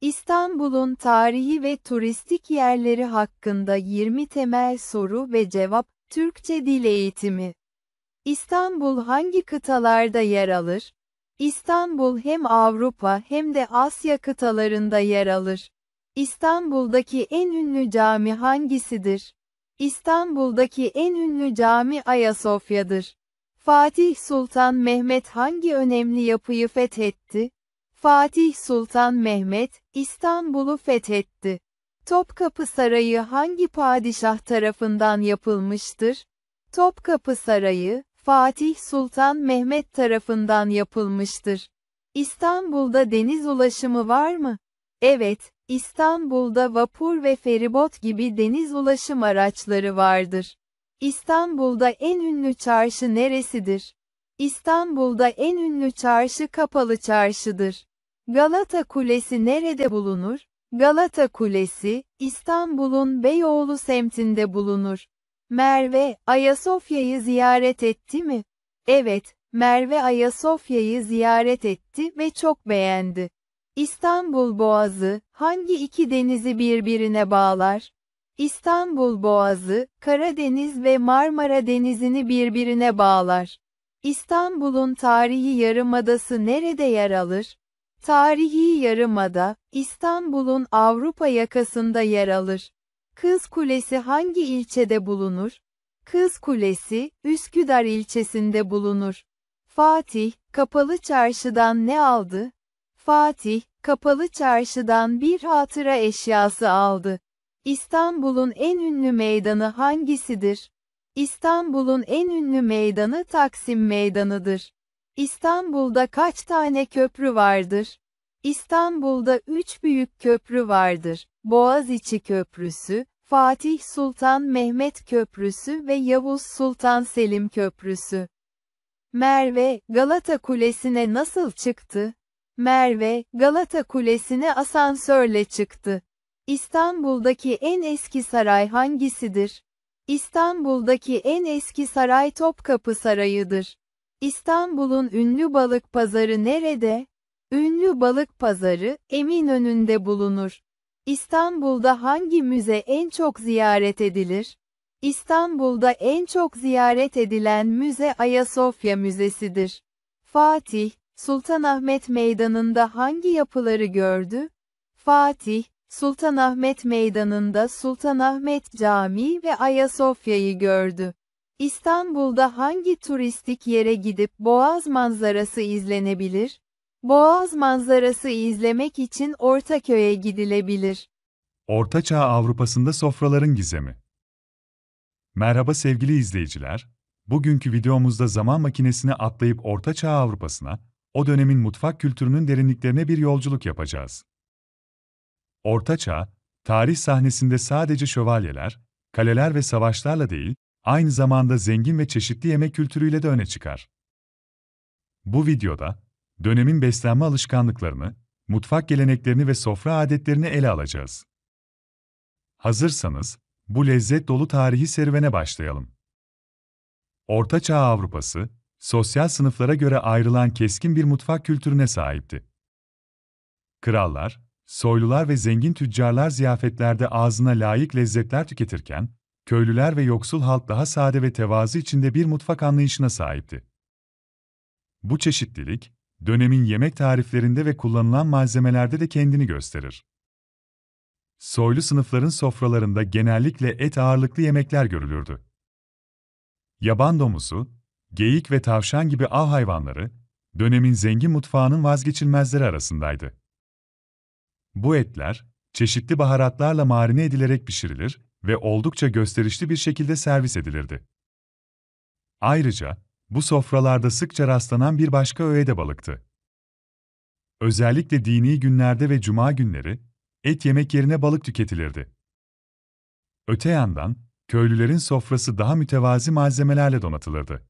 İstanbul'un tarihi ve turistik yerleri hakkında 20 temel soru ve cevap, Türkçe dil eğitimi. İstanbul hangi kıtalarda yer alır? İstanbul hem Avrupa hem de Asya kıtalarında yer alır. İstanbul'daki en ünlü cami hangisidir? İstanbul'daki en ünlü cami Ayasofya'dır. Fatih Sultan Mehmet hangi önemli yapıyı fethetti? Fatih Sultan Mehmet, İstanbul'u fethetti. Topkapı Sarayı hangi padişah tarafından yapılmıştır? Topkapı Sarayı, Fatih Sultan Mehmet tarafından yapılmıştır. İstanbul'da deniz ulaşımı var mı? Evet, İstanbul'da vapur ve feribot gibi deniz ulaşım araçları vardır. İstanbul'da en ünlü çarşı neresidir? İstanbul'da en ünlü çarşı Kapalı Çarşı'dır. Galata Kulesi nerede bulunur? Galata Kulesi, İstanbul'un Beyoğlu semtinde bulunur. Merve, Ayasofya'yı ziyaret etti mi? Evet, Merve Ayasofya'yı ziyaret etti ve çok beğendi. İstanbul Boğazı, hangi iki denizi birbirine bağlar? İstanbul Boğazı, Karadeniz ve Marmara Denizi'ni birbirine bağlar. İstanbul'un tarihi yarımadası nerede yer alır? Tarihi Yarımada, İstanbul'un Avrupa yakasında yer alır. Kız Kulesi hangi ilçede bulunur? Kız Kulesi, Üsküdar ilçesinde bulunur. Fatih, Kapalı Çarşı'dan ne aldı? Fatih, Kapalı Çarşı'dan bir hatıra eşyası aldı. İstanbul'un en ünlü meydanı hangisidir? İstanbul'un en ünlü meydanı Taksim Meydanı'dır. İstanbul'da kaç tane köprü vardır? İstanbul'da üç büyük köprü vardır. Boğaziçi Köprüsü, Fatih Sultan Mehmet Köprüsü ve Yavuz Sultan Selim Köprüsü. Merve, Galata Kulesi'ne nasıl çıktı? Merve, Galata Kulesi'ne asansörle çıktı. İstanbul'daki en eski saray hangisidir? İstanbul'daki en eski saray Topkapı Sarayı'dır. İstanbul'un ünlü balık pazarı nerede? Ünlü balık pazarı Eminönü'nde bulunur. İstanbul'da hangi müze en çok ziyaret edilir? İstanbul'da en çok ziyaret edilen müze Ayasofya Müzesi'dir. Fatih, Sultanahmet Meydanı'nda hangi yapıları gördü? Fatih, Sultanahmet Meydanı'nda Sultanahmet Camii ve Ayasofya'yı gördü. İstanbul'da hangi turistik yere gidip Boğaz manzarası izlenebilir? Boğaz manzarası izlemek için Ortaköy'e gidilebilir. Ortaçağ Avrupa'sında sofraların gizemi. Merhaba sevgili izleyiciler. Bugünkü videomuzda zaman makinesini atlayıp Ortaçağ Avrupa'sına, o dönemin mutfak kültürünün derinliklerine bir yolculuk yapacağız. Ortaçağ, tarih sahnesinde sadece şövalyeler, kaleler ve savaşlarla değil, aynı zamanda zengin ve çeşitli yemek kültürüyle de öne çıkar. Bu videoda, dönemin beslenme alışkanlıklarını, mutfak geleneklerini ve sofra adetlerini ele alacağız. Hazırsanız, bu lezzet dolu tarihi serüvene başlayalım. Orta Çağ Avrupası, sosyal sınıflara göre ayrılan keskin bir mutfak kültürüne sahipti. Krallar, soylular ve zengin tüccarlar ziyafetlerde ağzına layık lezzetler tüketirken, köylüler ve yoksul halk daha sade ve tevazi içinde bir mutfak anlayışına sahipti. Bu çeşitlilik, dönemin yemek tariflerinde ve kullanılan malzemelerde de kendini gösterir. Soylu sınıfların sofralarında genellikle et ağırlıklı yemekler görülürdü. Yaban domuzu, geyik ve tavşan gibi av hayvanları, dönemin zengin mutfağının vazgeçilmezleri arasındaydı. Bu etler, çeşitli baharatlarla marine edilerek pişirilir ve oldukça gösterişli bir şekilde servis edilirdi. Ayrıca, bu sofralarda sıkça rastlanan bir başka öğe de balıktı. Özellikle dini günlerde ve cuma günleri, et yemek yerine balık tüketilirdi. Öte yandan, köylülerin sofrası daha mütevazi malzemelerle donatılırdı.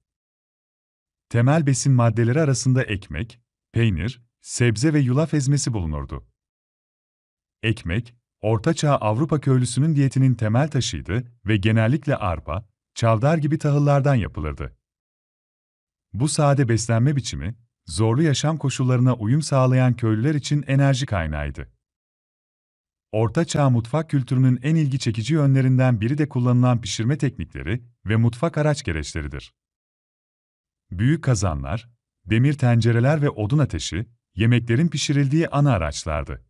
Temel besin maddeleri arasında ekmek, peynir, sebze ve yulaf ezmesi bulunurdu. Ekmek, Ortaçağ Avrupa köylüsünün diyetinin temel taşıydı ve genellikle arpa, çavdar gibi tahıllardan yapılırdı. Bu sade beslenme biçimi, zorlu yaşam koşullarına uyum sağlayan köylüler için enerji kaynağıydı. Ortaçağ mutfak kültürünün en ilgi çekici yönlerinden biri de kullanılan pişirme teknikleri ve mutfak araç gereçleridir. Büyük kazanlar, demir tencereler ve odun ateşi, yemeklerin pişirildiği ana araçlardı.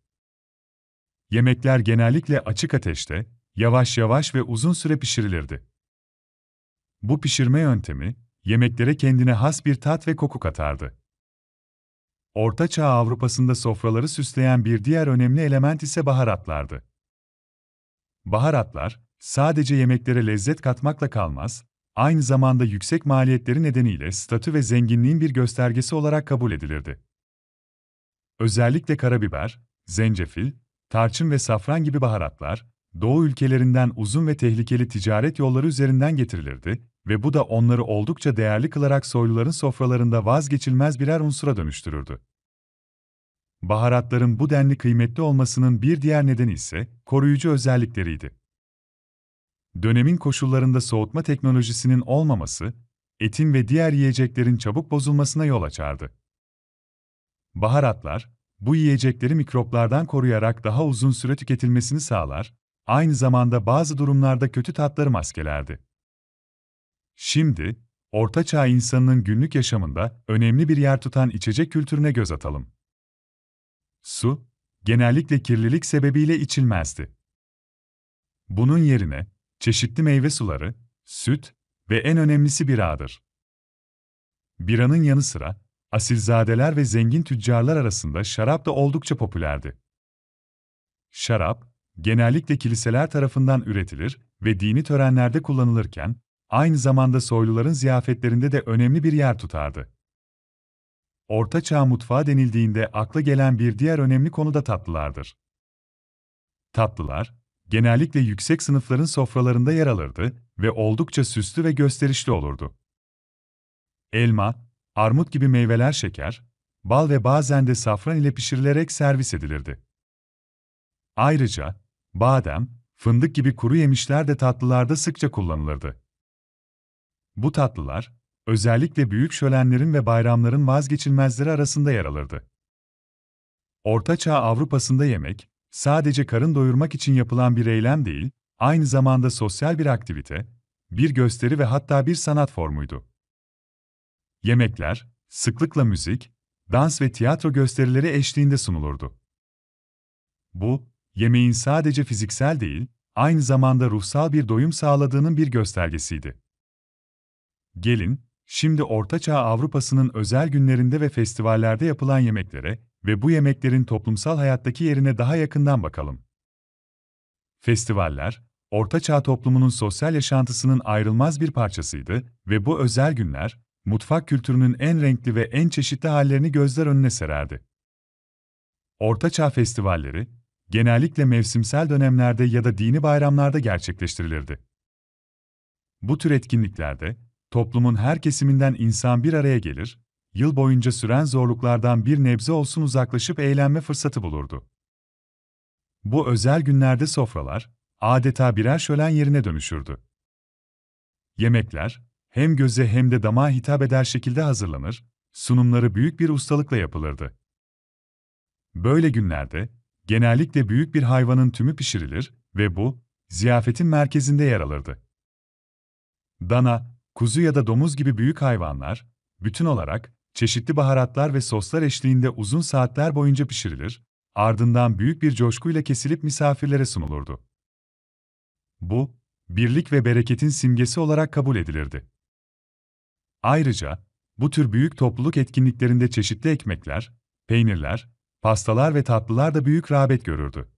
Yemekler genellikle açık ateşte, yavaş yavaş ve uzun süre pişirilirdi. Bu pişirme yöntemi, yemeklere kendine has bir tat ve koku katardı. Orta Çağ Avrupa'sında sofraları süsleyen bir diğer önemli element ise baharatlardı. Baharatlar, sadece yemeklere lezzet katmakla kalmaz, aynı zamanda yüksek maliyetleri nedeniyle statü ve zenginliğin bir göstergesi olarak kabul edilirdi. Özellikle karabiber, zencefil, tarçın ve safran gibi baharatlar, Doğu ülkelerinden uzun ve tehlikeli ticaret yolları üzerinden getirilirdi ve bu da onları oldukça değerli kılarak soyluların sofralarında vazgeçilmez birer unsura dönüştürürdü. Baharatların bu denli kıymetli olmasının bir diğer nedeni ise koruyucu özellikleriydi. Dönemin koşullarında soğutma teknolojisinin olmaması, etin ve diğer yiyeceklerin çabuk bozulmasına yol açardı. Baharatlar, bu yiyecekleri mikroplardan koruyarak daha uzun süre tüketilmesini sağlar, aynı zamanda bazı durumlarda kötü tatları maskelerdi. Şimdi, Ortaçağ insanının günlük yaşamında önemli bir yer tutan içecek kültürüne göz atalım. Su, genellikle kirlilik sebebiyle içilmezdi. Bunun yerine, çeşitli meyve suları, süt ve en önemlisi biradır. Biranın yanı sıra, Asilzadeler ve zengin tüccarlar arasında şarap da oldukça popülerdi. Şarap, genellikle kiliseler tarafından üretilir ve dini törenlerde kullanılırken, aynı zamanda soyluların ziyafetlerinde de önemli bir yer tutardı. Orta Çağ mutfağı denildiğinde akla gelen bir diğer önemli konu da tatlılardır. Tatlılar, genellikle yüksek sınıfların sofralarında yer alırdı ve oldukça süslü ve gösterişli olurdu. Elma, Armut gibi meyveler şeker, bal ve bazen de safran ile pişirilerek servis edilirdi. Ayrıca, badem, fındık gibi kuru yemişler de tatlılarda sıkça kullanılırdı. Bu tatlılar, özellikle büyük şölenlerin ve bayramların vazgeçilmezleri arasında yer alırdı. Ortaçağ Avrupa'sında yemek, sadece karın doyurmak için yapılan bir eylem değil, aynı zamanda sosyal bir aktivite, bir gösteri ve hatta bir sanat formuydu yemekler, sıklıkla müzik, dans ve tiyatro gösterileri eşliğinde sunulurdu. Bu, yemeğin sadece fiziksel değil, aynı zamanda ruhsal bir doyum sağladığının bir göstergesiydi. Gelin, şimdi Ortaçağ Avrupa'sının özel günlerinde ve festivallerde yapılan yemeklere ve bu yemeklerin toplumsal hayattaki yerine daha yakından bakalım. Festivaller, Ortaçağ toplumunun sosyal yaşantısının ayrılmaz bir parçasıydı ve bu özel günler, mutfak kültürünün en renkli ve en çeşitli hallerini gözler önüne sererdi. Ortaçağ festivalleri, genellikle mevsimsel dönemlerde ya da dini bayramlarda gerçekleştirilirdi. Bu tür etkinliklerde, toplumun her kesiminden insan bir araya gelir, yıl boyunca süren zorluklardan bir nebze olsun uzaklaşıp eğlenme fırsatı bulurdu. Bu özel günlerde sofralar, adeta birer şölen yerine dönüşürdü. Yemekler, hem göze hem de damağa hitap eder şekilde hazırlanır, sunumları büyük bir ustalıkla yapılırdı. Böyle günlerde, genellikle büyük bir hayvanın tümü pişirilir ve bu, ziyafetin merkezinde yer alırdı. Dana, kuzu ya da domuz gibi büyük hayvanlar, bütün olarak, çeşitli baharatlar ve soslar eşliğinde uzun saatler boyunca pişirilir, ardından büyük bir coşkuyla kesilip misafirlere sunulurdu. Bu, birlik ve bereketin simgesi olarak kabul edilirdi. Ayrıca, bu tür büyük topluluk etkinliklerinde çeşitli ekmekler, peynirler, pastalar ve tatlılar da büyük rağbet görürdü.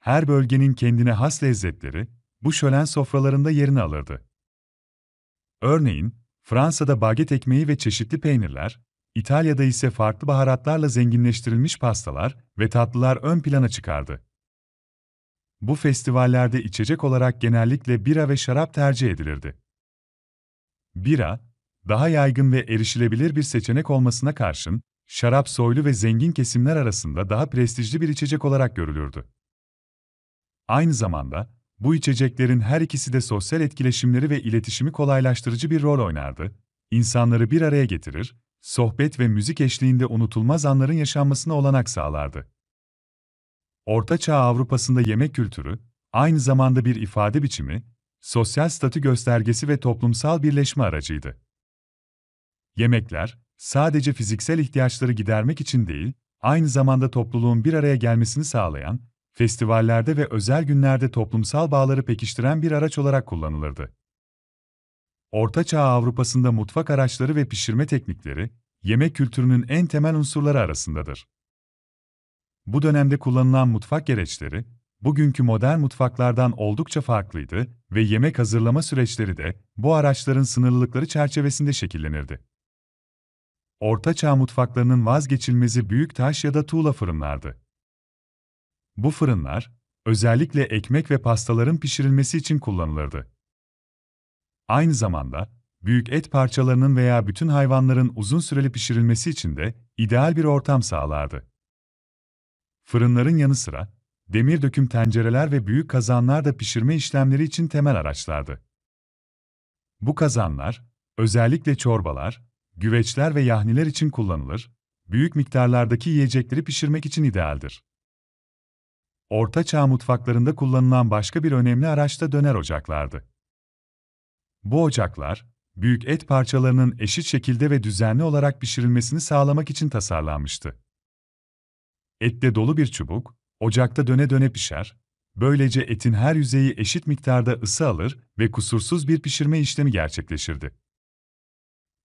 Her bölgenin kendine has lezzetleri, bu şölen sofralarında yerini alırdı. Örneğin, Fransa'da baget ekmeği ve çeşitli peynirler, İtalya'da ise farklı baharatlarla zenginleştirilmiş pastalar ve tatlılar ön plana çıkardı. Bu festivallerde içecek olarak genellikle bira ve şarap tercih edilirdi. Bira, daha yaygın ve erişilebilir bir seçenek olmasına karşın, şarap soylu ve zengin kesimler arasında daha prestijli bir içecek olarak görülürdü. Aynı zamanda, bu içeceklerin her ikisi de sosyal etkileşimleri ve iletişimi kolaylaştırıcı bir rol oynardı, insanları bir araya getirir, sohbet ve müzik eşliğinde unutulmaz anların yaşanmasına olanak sağlardı. Orta Çağ Avrupa'sında yemek kültürü, aynı zamanda bir ifade biçimi, sosyal statü göstergesi ve toplumsal birleşme aracıydı. Yemekler, sadece fiziksel ihtiyaçları gidermek için değil, aynı zamanda topluluğun bir araya gelmesini sağlayan, festivallerde ve özel günlerde toplumsal bağları pekiştiren bir araç olarak kullanılırdı. Orta Çağ Avrupa'sında mutfak araçları ve pişirme teknikleri, yemek kültürünün en temel unsurları arasındadır. Bu dönemde kullanılan mutfak gereçleri, bugünkü modern mutfaklardan oldukça farklıydı ve yemek hazırlama süreçleri de bu araçların sınırlılıkları çerçevesinde şekillenirdi. Orta Çağ mutfaklarının vazgeçilmezi büyük taş ya da tuğla fırınlardı. Bu fırınlar, özellikle ekmek ve pastaların pişirilmesi için kullanılırdı. Aynı zamanda, büyük et parçalarının veya bütün hayvanların uzun süreli pişirilmesi için de ideal bir ortam sağlardı. Fırınların yanı sıra, demir döküm tencereler ve büyük kazanlar da pişirme işlemleri için temel araçlardı. Bu kazanlar, özellikle çorbalar, güveçler ve yahniler için kullanılır, büyük miktarlardaki yiyecekleri pişirmek için idealdir. Orta Çağ mutfaklarında kullanılan başka bir önemli araç da döner ocaklardı. Bu ocaklar, büyük et parçalarının eşit şekilde ve düzenli olarak pişirilmesini sağlamak için tasarlanmıştı. Etle dolu bir çubuk, Ocakta döne döne pişer, böylece etin her yüzeyi eşit miktarda ısı alır ve kusursuz bir pişirme işlemi gerçekleşirdi.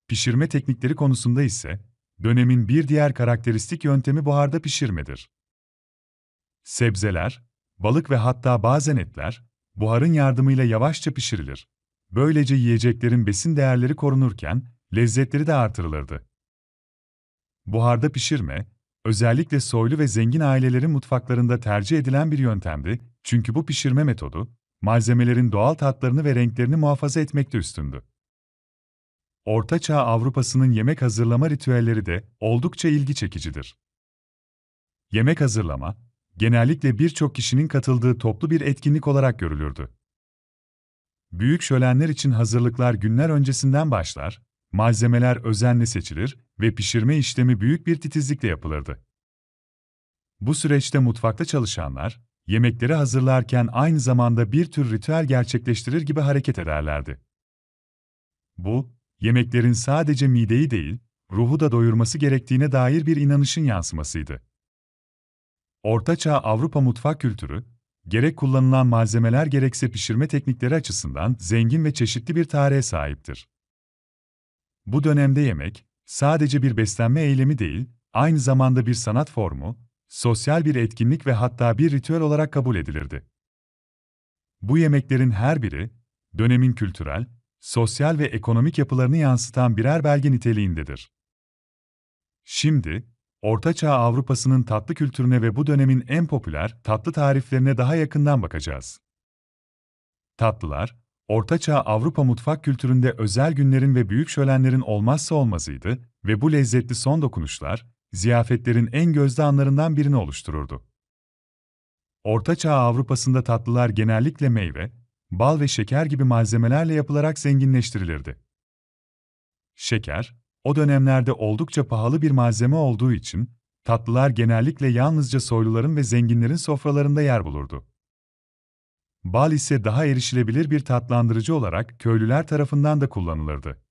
Pişirme teknikleri konusunda ise, dönemin bir diğer karakteristik yöntemi buharda pişirmedir. Sebzeler, balık ve hatta bazen etler, buharın yardımıyla yavaşça pişirilir. Böylece yiyeceklerin besin değerleri korunurken, lezzetleri de artırılırdı. Buharda pişirme, özellikle soylu ve zengin ailelerin mutfaklarında tercih edilen bir yöntemdi çünkü bu pişirme metodu, malzemelerin doğal tatlarını ve renklerini muhafaza etmekte üstündü. Ortaçağ Avrupa'sının yemek hazırlama ritüelleri de oldukça ilgi çekicidir. Yemek hazırlama, genellikle birçok kişinin katıldığı toplu bir etkinlik olarak görülürdü. Büyük şölenler için hazırlıklar günler öncesinden başlar malzemeler özenle seçilir ve pişirme işlemi büyük bir titizlikle yapılırdı. Bu süreçte mutfakta çalışanlar, yemekleri hazırlarken aynı zamanda bir tür ritüel gerçekleştirir gibi hareket ederlerdi. Bu, yemeklerin sadece mideyi değil, ruhu da doyurması gerektiğine dair bir inanışın yansımasıydı. Ortaçağ Avrupa mutfak kültürü, gerek kullanılan malzemeler gerekse pişirme teknikleri açısından zengin ve çeşitli bir tarihe sahiptir. Bu dönemde yemek, sadece bir beslenme eylemi değil, aynı zamanda bir sanat formu, sosyal bir etkinlik ve hatta bir ritüel olarak kabul edilirdi. Bu yemeklerin her biri, dönemin kültürel, sosyal ve ekonomik yapılarını yansıtan birer belge niteliğindedir. Şimdi, Ortaçağ Avrupa'sının tatlı kültürüne ve bu dönemin en popüler tatlı tariflerine daha yakından bakacağız. Tatlılar, Ortaçağ Avrupa mutfak kültüründe özel günlerin ve büyük şölenlerin olmazsa olmazıydı ve bu lezzetli son dokunuşlar, ziyafetlerin en gözde anlarından birini oluştururdu. Ortaçağ Avrupa'sında tatlılar genellikle meyve, bal ve şeker gibi malzemelerle yapılarak zenginleştirilirdi. Şeker, o dönemlerde oldukça pahalı bir malzeme olduğu için, tatlılar genellikle yalnızca soyluların ve zenginlerin sofralarında yer bulurdu bal ise daha erişilebilir bir tatlandırıcı olarak köylüler tarafından da kullanılırdı.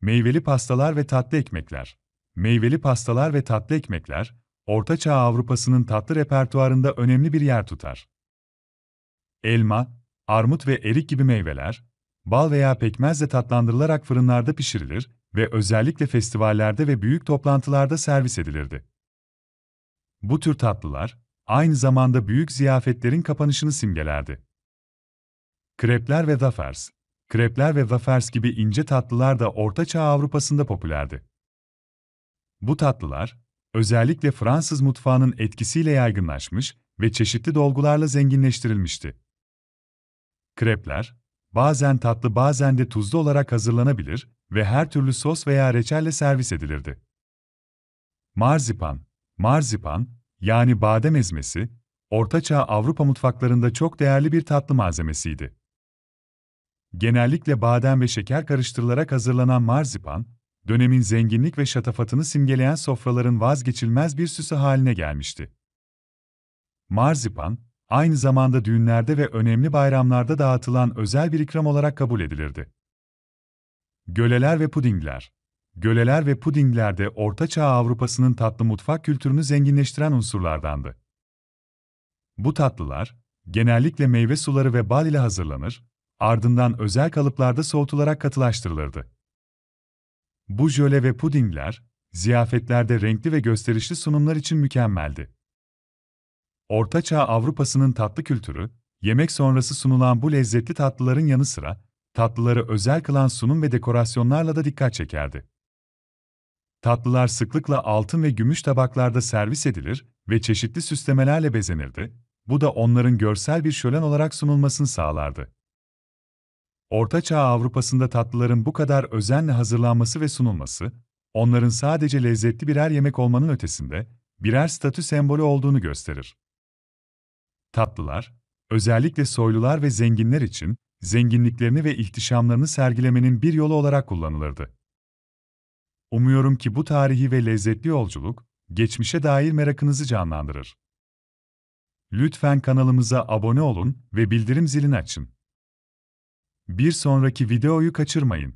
Meyveli pastalar ve tatlı ekmekler Meyveli pastalar ve tatlı ekmekler, Orta Çağ Avrupa'sının tatlı repertuarında önemli bir yer tutar. Elma, armut ve erik gibi meyveler, bal veya pekmezle tatlandırılarak fırınlarda pişirilir ve özellikle festivallerde ve büyük toplantılarda servis edilirdi. Bu tür tatlılar, aynı zamanda büyük ziyafetlerin kapanışını simgelerdi. Krepler ve wafers, krepler ve wafers gibi ince tatlılar da Orta Çağ Avrupa'sında popülerdi. Bu tatlılar, özellikle Fransız mutfağının etkisiyle yaygınlaşmış ve çeşitli dolgularla zenginleştirilmişti. Krepler, bazen tatlı bazen de tuzlu olarak hazırlanabilir ve her türlü sos veya reçelle servis edilirdi. Marzipan Marzipan, yani badem ezmesi, Ortaçağ Avrupa mutfaklarında çok değerli bir tatlı malzemesiydi. Genellikle badem ve şeker karıştırılarak hazırlanan marzipan, dönemin zenginlik ve şatafatını simgeleyen sofraların vazgeçilmez bir süsü haline gelmişti. Marzipan, aynı zamanda düğünlerde ve önemli bayramlarda dağıtılan özel bir ikram olarak kabul edilirdi. Göleler ve pudingler göleler ve pudingler de Orta Çağ Avrupa'sının tatlı mutfak kültürünü zenginleştiren unsurlardandı. Bu tatlılar, genellikle meyve suları ve bal ile hazırlanır, ardından özel kalıplarda soğutularak katılaştırılırdı. Bu jöle ve pudingler, ziyafetlerde renkli ve gösterişli sunumlar için mükemmeldi. Orta Çağ Avrupa'sının tatlı kültürü, yemek sonrası sunulan bu lezzetli tatlıların yanı sıra, tatlıları özel kılan sunum ve dekorasyonlarla da dikkat çekerdi tatlılar sıklıkla altın ve gümüş tabaklarda servis edilir ve çeşitli süslemelerle bezenirdi, bu da onların görsel bir şölen olarak sunulmasını sağlardı. Orta Çağ Avrupa'sında tatlıların bu kadar özenle hazırlanması ve sunulması, onların sadece lezzetli birer yemek olmanın ötesinde, birer statü sembolü olduğunu gösterir. Tatlılar, özellikle soylular ve zenginler için, zenginliklerini ve ihtişamlarını sergilemenin bir yolu olarak kullanılırdı. Umuyorum ki bu tarihi ve lezzetli yolculuk, geçmişe dair merakınızı canlandırır. Lütfen kanalımıza abone olun ve bildirim zilini açın. Bir sonraki videoyu kaçırmayın.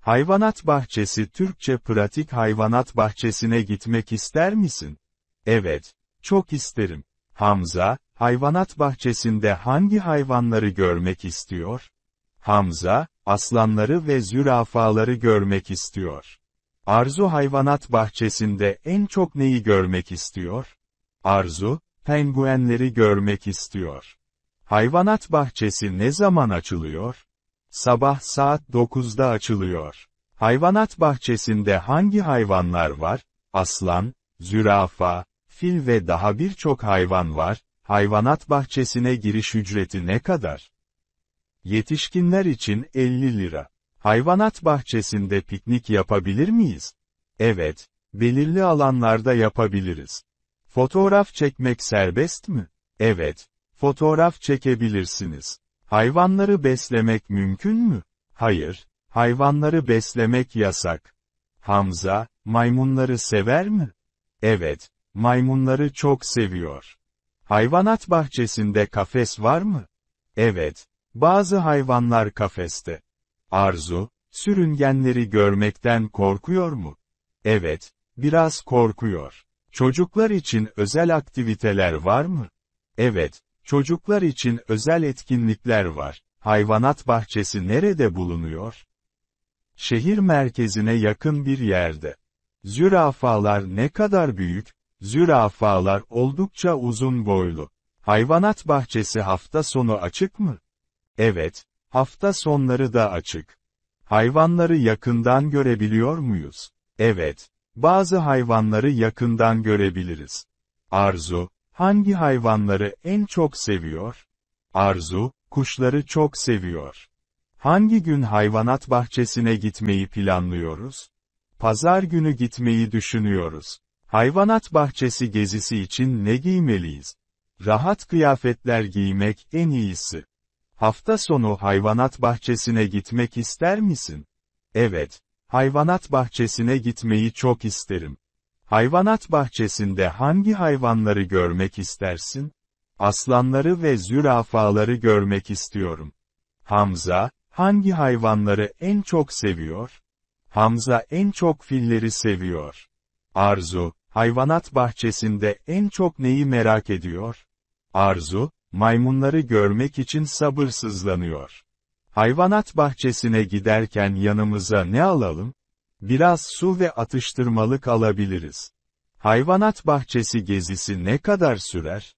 Hayvanat bahçesi Türkçe pratik hayvanat bahçesine gitmek ister misin? Evet, çok isterim. Hamza, hayvanat bahçesinde hangi hayvanları görmek istiyor? Hamza, aslanları ve zürafaları görmek istiyor. Arzu hayvanat bahçesinde en çok neyi görmek istiyor? Arzu, penguenleri görmek istiyor. Hayvanat bahçesi ne zaman açılıyor? Sabah saat 9'da açılıyor. Hayvanat bahçesinde hangi hayvanlar var? Aslan, zürafa, fil ve daha birçok hayvan var. Hayvanat bahçesine giriş ücreti ne kadar? Yetişkinler için 50 lira. Hayvanat bahçesinde piknik yapabilir miyiz? Evet, belirli alanlarda yapabiliriz. Fotoğraf çekmek serbest mi? Evet, fotoğraf çekebilirsiniz. Hayvanları beslemek mümkün mü? Hayır, hayvanları beslemek yasak. Hamza, maymunları sever mi? Evet, maymunları çok seviyor. Hayvanat bahçesinde kafes var mı? Evet, bazı hayvanlar kafeste. Arzu, sürüngenleri görmekten korkuyor mu? Evet, biraz korkuyor. Çocuklar için özel aktiviteler var mı? Evet, çocuklar için özel etkinlikler var. Hayvanat bahçesi nerede bulunuyor? Şehir merkezine yakın bir yerde. Zürafalar ne kadar büyük? Zürafalar oldukça uzun boylu. Hayvanat bahçesi hafta sonu açık mı? Evet, hafta sonları da açık. Hayvanları yakından görebiliyor muyuz? Evet, bazı hayvanları yakından görebiliriz. Arzu, hangi hayvanları en çok seviyor? Arzu, kuşları çok seviyor. Hangi gün hayvanat bahçesine gitmeyi planlıyoruz? Pazar günü gitmeyi düşünüyoruz. Hayvanat bahçesi gezisi için ne giymeliyiz? Rahat kıyafetler giymek en iyisi. Hafta sonu hayvanat bahçesine gitmek ister misin? Evet, hayvanat bahçesine gitmeyi çok isterim. Hayvanat bahçesinde hangi hayvanları görmek istersin? Aslanları ve zürafaları görmek istiyorum. Hamza, hangi hayvanları en çok seviyor? Hamza en çok filleri seviyor. Arzu, hayvanat bahçesinde en çok neyi merak ediyor? Arzu, maymunları görmek için sabırsızlanıyor. Hayvanat bahçesine giderken yanımıza ne alalım? Biraz su ve atıştırmalık alabiliriz. Hayvanat bahçesi gezisi ne kadar sürer?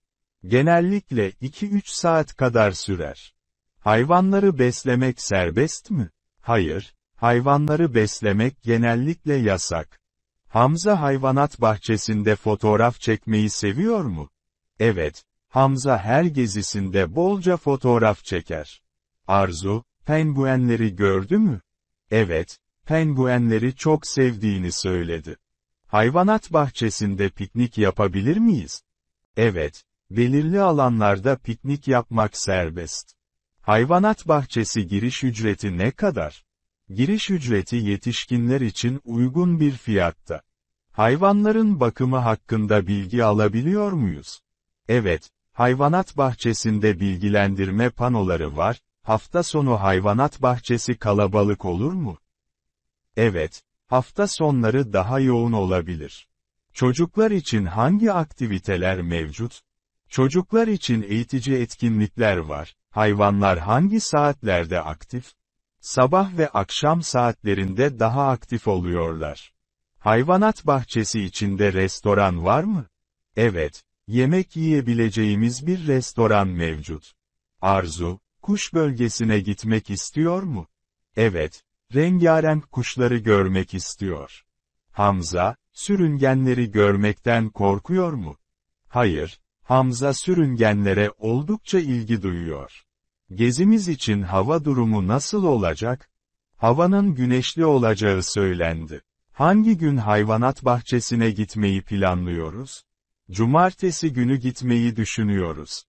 Genellikle 2-3 saat kadar sürer. Hayvanları beslemek serbest mi? Hayır, hayvanları beslemek genellikle yasak. Hamza hayvanat bahçesinde fotoğraf çekmeyi seviyor mu? Evet, Hamza her gezisinde bolca fotoğraf çeker. Arzu, penguenleri gördü mü? Evet, penguenleri çok sevdiğini söyledi. Hayvanat bahçesinde piknik yapabilir miyiz? Evet, belirli alanlarda piknik yapmak serbest. Hayvanat bahçesi giriş ücreti ne kadar? Giriş ücreti yetişkinler için uygun bir fiyatta. Hayvanların bakımı hakkında bilgi alabiliyor muyuz? Evet, Hayvanat bahçesinde bilgilendirme panoları var, hafta sonu hayvanat bahçesi kalabalık olur mu? Evet, hafta sonları daha yoğun olabilir. Çocuklar için hangi aktiviteler mevcut? Çocuklar için eğitici etkinlikler var. Hayvanlar hangi saatlerde aktif? Sabah ve akşam saatlerinde daha aktif oluyorlar. Hayvanat bahçesi içinde restoran var mı? Evet, yemek yiyebileceğimiz bir restoran mevcut. Arzu, kuş bölgesine gitmek istiyor mu? Evet, rengarenk kuşları görmek istiyor. Hamza, sürüngenleri görmekten korkuyor mu? Hayır, Hamza sürüngenlere oldukça ilgi duyuyor. Gezimiz için hava durumu nasıl olacak? Havanın güneşli olacağı söylendi. Hangi gün hayvanat bahçesine gitmeyi planlıyoruz? Cumartesi günü gitmeyi düşünüyoruz.